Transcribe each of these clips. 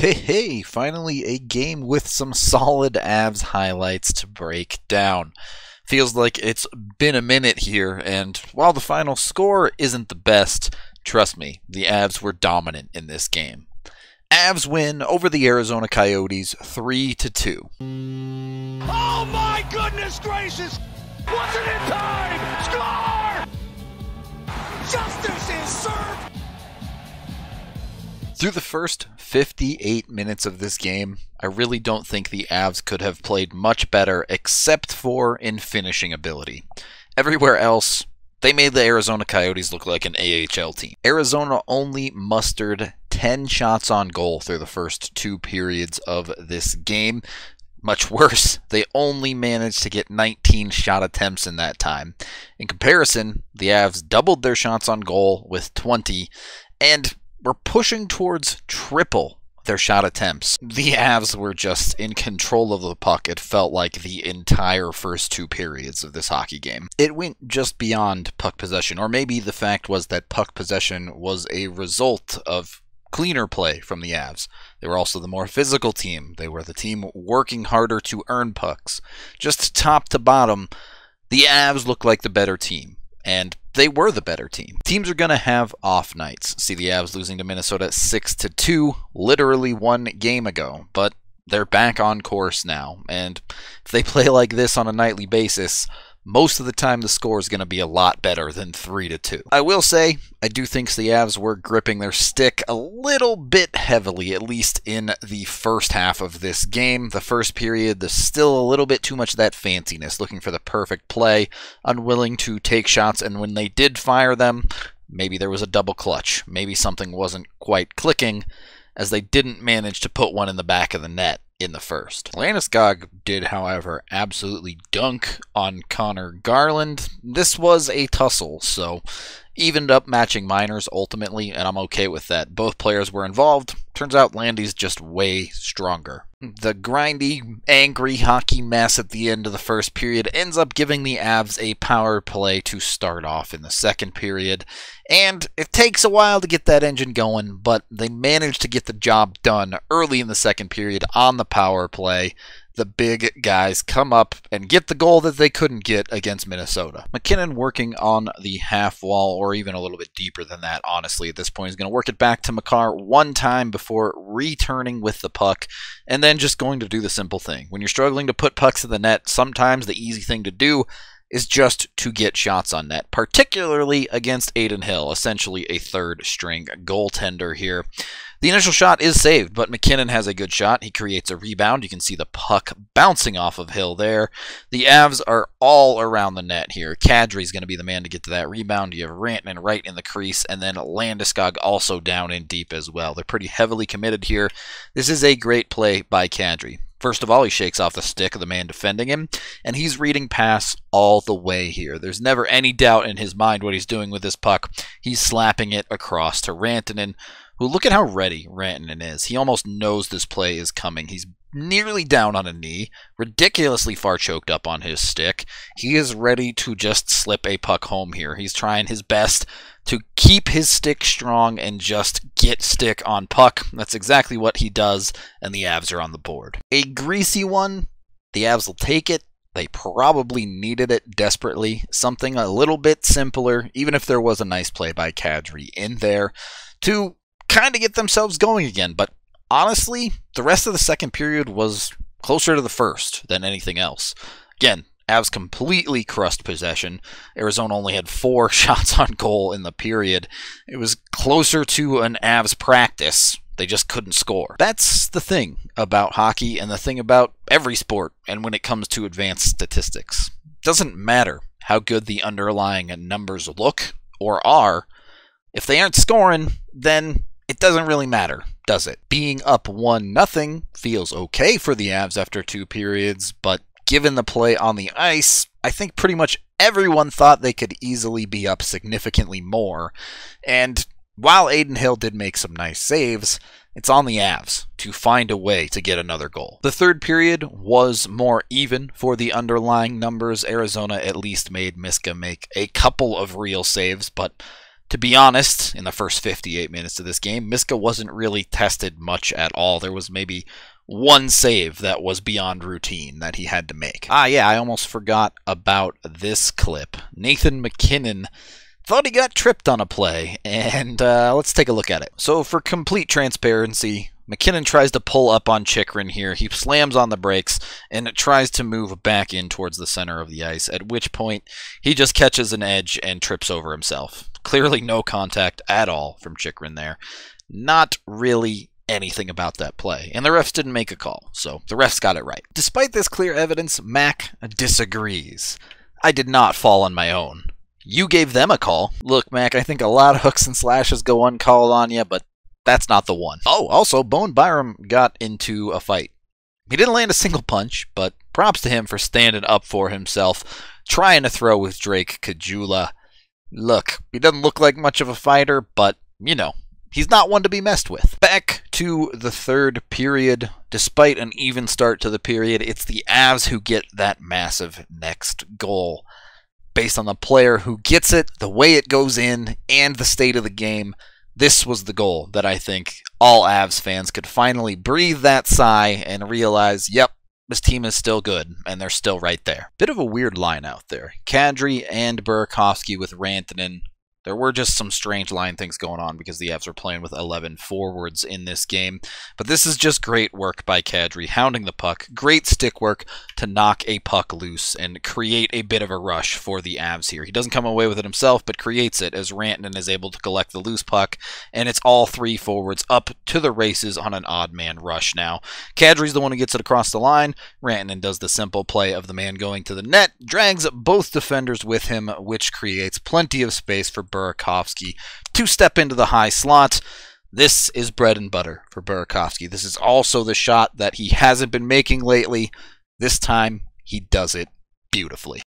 Hey, hey, finally a game with some solid Avs highlights to break down. Feels like it's been a minute here, and while the final score isn't the best, trust me, the Avs were dominant in this game. Avs win over the Arizona Coyotes 3 to 2. Oh my goodness gracious! Wasn't it time? Score! Justin Through the first 58 minutes of this game, I really don't think the Avs could have played much better except for in finishing ability. Everywhere else, they made the Arizona Coyotes look like an AHL team. Arizona only mustered 10 shots on goal through the first two periods of this game. Much worse, they only managed to get 19 shot attempts in that time. In comparison, the Avs doubled their shots on goal with 20, and were pushing towards triple their shot attempts. The Avs were just in control of the puck, it felt like the entire first two periods of this hockey game. It went just beyond puck possession, or maybe the fact was that puck possession was a result of cleaner play from the Avs. They were also the more physical team, they were the team working harder to earn pucks. Just top to bottom, the Avs looked like the better team. And they were the better team. Teams are going to have off nights. See the Avs losing to Minnesota 6 to 2 literally one game ago, but they're back on course now. And if they play like this on a nightly basis, most of the time the score is going to be a lot better than 3 to 2. I will say, I do think the Avs were gripping their stick a little bit heavily, at least in the first half of this game. The first period, there's still a little bit too much of that fanciness, looking for the perfect play, unwilling to take shots, and when they did fire them, maybe there was a double clutch, maybe something wasn't quite clicking, as they didn't manage to put one in the back of the net in the first. Landeskog did, however, absolutely dunk on Connor Garland. This was a tussle, so evened up matching minors ultimately, and I'm okay with that. Both players were involved. Turns out Landy's just way stronger. The grindy, angry hockey mess at the end of the first period ends up giving the Avs a power play to start off in the second period. And it takes a while to get that engine going, but they manage to get the job done early in the second period on the power play the big guys come up and get the goal that they couldn't get against Minnesota. McKinnon working on the half wall or even a little bit deeper than that, honestly, at this point. is going to work it back to McCarr one time before returning with the puck and then just going to do the simple thing. When you're struggling to put pucks in the net, sometimes the easy thing to do is just to get shots on net, particularly against Aiden Hill, essentially a third string goaltender here. The initial shot is saved, but McKinnon has a good shot. He creates a rebound. You can see the puck bouncing off of Hill there. The Avs are all around the net here. Kadri's going to be the man to get to that rebound. You have Rantanen right in the crease, and then Landeskog also down in deep as well. They're pretty heavily committed here. This is a great play by Kadri. First of all, he shakes off the stick of the man defending him, and he's reading pass all the way here. There's never any doubt in his mind what he's doing with this puck. He's slapping it across to Rantanen, who look at how ready Rantanen is. He almost knows this play is coming. He's nearly down on a knee, ridiculously far choked up on his stick. He is ready to just slip a puck home here. He's trying his best to keep his stick strong and just get stick on puck. That's exactly what he does, and the Avs are on the board. A greasy one. The Avs will take it. They probably needed it desperately. Something a little bit simpler, even if there was a nice play by Kadri in there, to kind of get themselves going again. But honestly, the rest of the second period was closer to the first than anything else. Again, Avs completely crushed possession. Arizona only had four shots on goal in the period. It was closer to an Avs practice. They just couldn't score. That's the thing about hockey and the thing about every sport and when it comes to advanced statistics. It doesn't matter how good the underlying numbers look or are. If they aren't scoring, then it doesn't really matter, does it? Being up 1 nothing feels okay for the Avs after two periods, but given the play on the ice, I think pretty much everyone thought they could easily be up significantly more. And while Aiden Hill did make some nice saves, it's on the Avs to find a way to get another goal. The third period was more even for the underlying numbers. Arizona at least made Miska make a couple of real saves, but to be honest, in the first 58 minutes of this game, Miska wasn't really tested much at all. There was maybe one save that was beyond routine that he had to make. Ah, yeah, I almost forgot about this clip. Nathan McKinnon thought he got tripped on a play, and uh, let's take a look at it. So, for complete transparency, McKinnon tries to pull up on Chikrin here. He slams on the brakes and tries to move back in towards the center of the ice, at which point he just catches an edge and trips over himself clearly no contact at all from Chikrin there. Not really anything about that play, and the refs didn't make a call, so the refs got it right. Despite this clear evidence, Mac disagrees. I did not fall on my own. You gave them a call. Look, Mac, I think a lot of hooks and slashes go uncalled on you, but that's not the one. Oh, also, Bone Byram got into a fight. He didn't land a single punch, but props to him for standing up for himself, trying to throw with Drake Kajula Look, he doesn't look like much of a fighter, but, you know, he's not one to be messed with. Back to the third period. Despite an even start to the period, it's the Avs who get that massive next goal. Based on the player who gets it, the way it goes in, and the state of the game, this was the goal that I think all Avs fans could finally breathe that sigh and realize, yep, this team is still good, and they're still right there. Bit of a weird line out there. Kadri and Burakovsky with Rantanen. There were just some strange line things going on because the Avs are playing with 11 forwards in this game. But this is just great work by Kadri, hounding the puck. Great stick work to knock a puck loose and create a bit of a rush for the Avs here. He doesn't come away with it himself, but creates it as Rantanen is able to collect the loose puck. And it's all three forwards up to the races on an odd man rush now. Kadri's the one who gets it across the line. Rantanen does the simple play of the man going to the net, drags both defenders with him, which creates plenty of space for Burakovsky to step into the high slot. This is bread and butter for Burakovsky. This is also the shot that he hasn't been making lately. This time, he does it beautifully.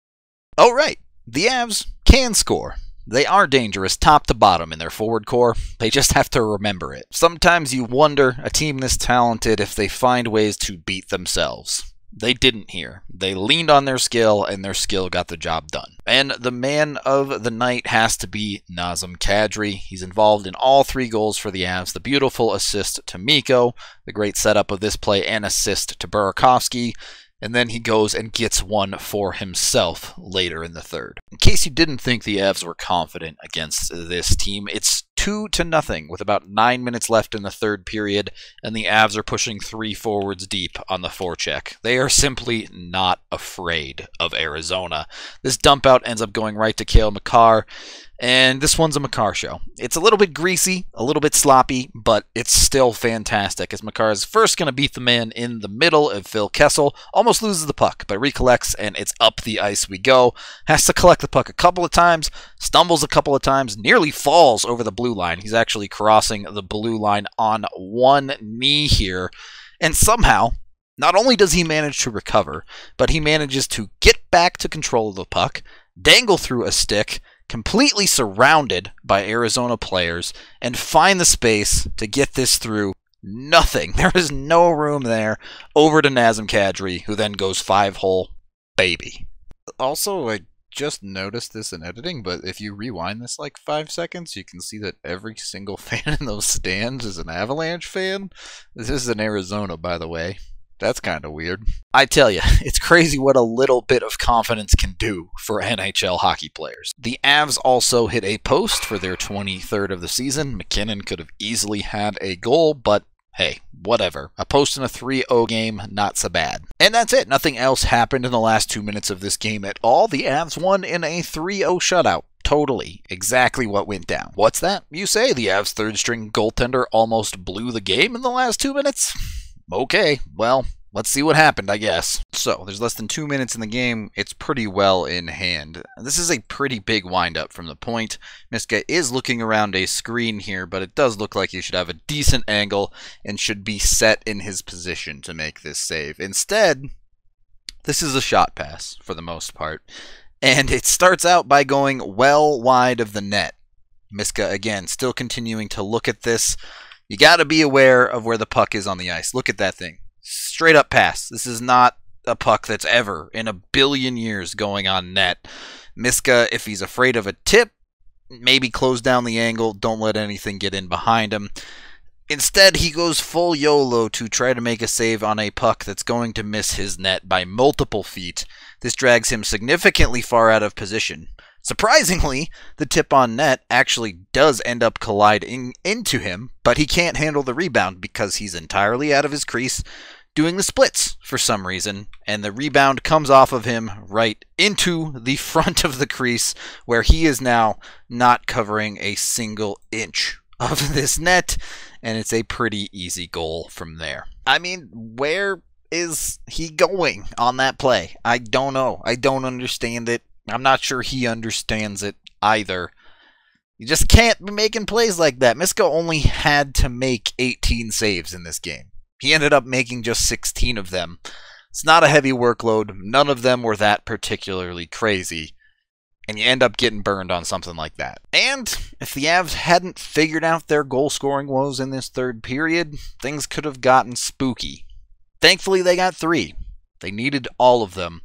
All right, the Avs can score. They are dangerous top to bottom in their forward core. They just have to remember it. Sometimes you wonder a team this talented if they find ways to beat themselves. They didn't here. They leaned on their skill, and their skill got the job done. And the man of the night has to be Nazem Kadri. He's involved in all three goals for the Avs. The beautiful assist to Miko, the great setup of this play and assist to Burakovsky, and then he goes and gets one for himself later in the third. In case you didn't think the Avs were confident against this team, it's two to nothing with about nine minutes left in the third period, and the Avs are pushing three forwards deep on the forecheck. They are simply not afraid of Arizona. This dump out ends up going right to Kale McCarr. And this one's a Makar show. It's a little bit greasy, a little bit sloppy, but it's still fantastic as Makar is first going to beat the man in the middle of Phil Kessel. Almost loses the puck, but recollects and it's up the ice we go. Has to collect the puck a couple of times, stumbles a couple of times, nearly falls over the blue line. He's actually crossing the blue line on one knee here. And somehow, not only does he manage to recover, but he manages to get back to control of the puck, dangle through a stick, completely surrounded by Arizona players and find the space to get this through nothing. There is no room there. Over to Nazem Kadri, who then goes five hole, baby. Also, I just noticed this in editing, but if you rewind this like five seconds, you can see that every single fan in those stands is an Avalanche fan. This is in Arizona, by the way. That's kind of weird. I tell you, it's crazy what a little bit of confidence can do for NHL hockey players. The Avs also hit a post for their 23rd of the season. McKinnon could have easily had a goal, but hey, whatever. A post in a 3 0 game, not so bad. And that's it. Nothing else happened in the last two minutes of this game at all. The Avs won in a 3 0 shutout. Totally, exactly what went down. What's that? You say the Avs' third string goaltender almost blew the game in the last two minutes? okay, well, let's see what happened, I guess. So, there's less than two minutes in the game. It's pretty well in hand. This is a pretty big windup from the point. Miska is looking around a screen here, but it does look like he should have a decent angle and should be set in his position to make this save. Instead, this is a shot pass for the most part. And it starts out by going well wide of the net. Miska, again, still continuing to look at this you got to be aware of where the puck is on the ice. Look at that thing. Straight up pass. This is not a puck that's ever in a billion years going on net. Miska, if he's afraid of a tip, maybe close down the angle. Don't let anything get in behind him. Instead, he goes full YOLO to try to make a save on a puck that's going to miss his net by multiple feet. This drags him significantly far out of position. Surprisingly, the tip on net actually does end up colliding into him, but he can't handle the rebound because he's entirely out of his crease doing the splits for some reason, and the rebound comes off of him right into the front of the crease where he is now not covering a single inch of this net, and it's a pretty easy goal from there. I mean, where is he going on that play? I don't know. I don't understand it. I'm not sure he understands it either. You just can't be making plays like that. Misko only had to make 18 saves in this game. He ended up making just 16 of them. It's not a heavy workload. None of them were that particularly crazy. And you end up getting burned on something like that. And if the Avs hadn't figured out their goal scoring woes in this third period, things could have gotten spooky. Thankfully, they got three. They needed all of them,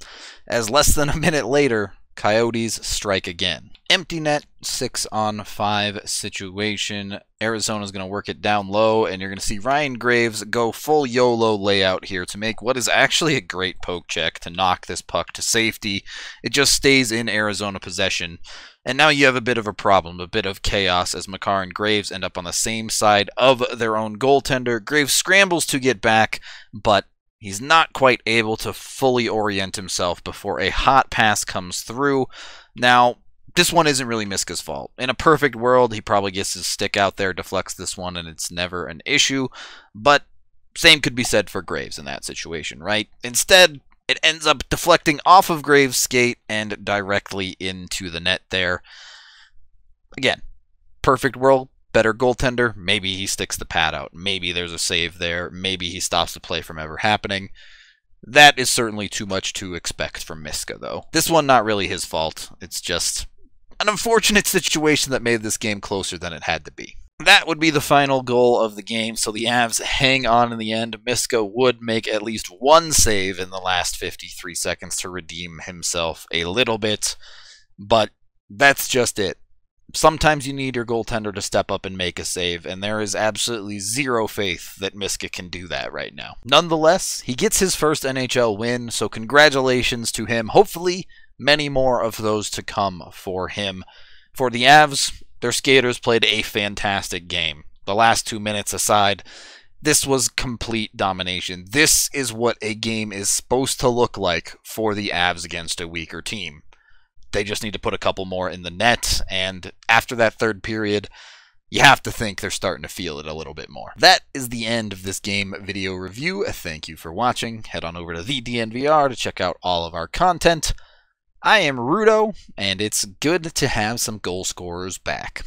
as less than a minute later, Coyotes strike again. Empty net, six on five situation. Arizona's going to work it down low, and you're going to see Ryan Graves go full YOLO layout here to make what is actually a great poke check to knock this puck to safety. It just stays in Arizona possession. And now you have a bit of a problem, a bit of chaos as McCarr and Graves end up on the same side of their own goaltender. Graves scrambles to get back, but He's not quite able to fully orient himself before a hot pass comes through. Now, this one isn't really Miska's fault. In a perfect world, he probably gets his stick out there, deflects this one, and it's never an issue. But same could be said for Graves in that situation, right? Instead, it ends up deflecting off of Graves' skate and directly into the net there. Again, perfect world, better goaltender, maybe he sticks the pad out. Maybe there's a save there. Maybe he stops the play from ever happening. That is certainly too much to expect from Miska, though. This one, not really his fault. It's just an unfortunate situation that made this game closer than it had to be. That would be the final goal of the game, so the Avs hang on in the end. Miska would make at least one save in the last 53 seconds to redeem himself a little bit, but that's just it sometimes you need your goaltender to step up and make a save, and there is absolutely zero faith that Miska can do that right now. Nonetheless, he gets his first NHL win, so congratulations to him. Hopefully, many more of those to come for him. For the Avs, their skaters played a fantastic game. The last two minutes aside, this was complete domination. This is what a game is supposed to look like for the Avs against a weaker team they just need to put a couple more in the net. And after that third period, you have to think they're starting to feel it a little bit more. That is the end of this game video review. Thank you for watching. Head on over to the DNVR to check out all of our content. I am Rudo, and it's good to have some goal scorers back.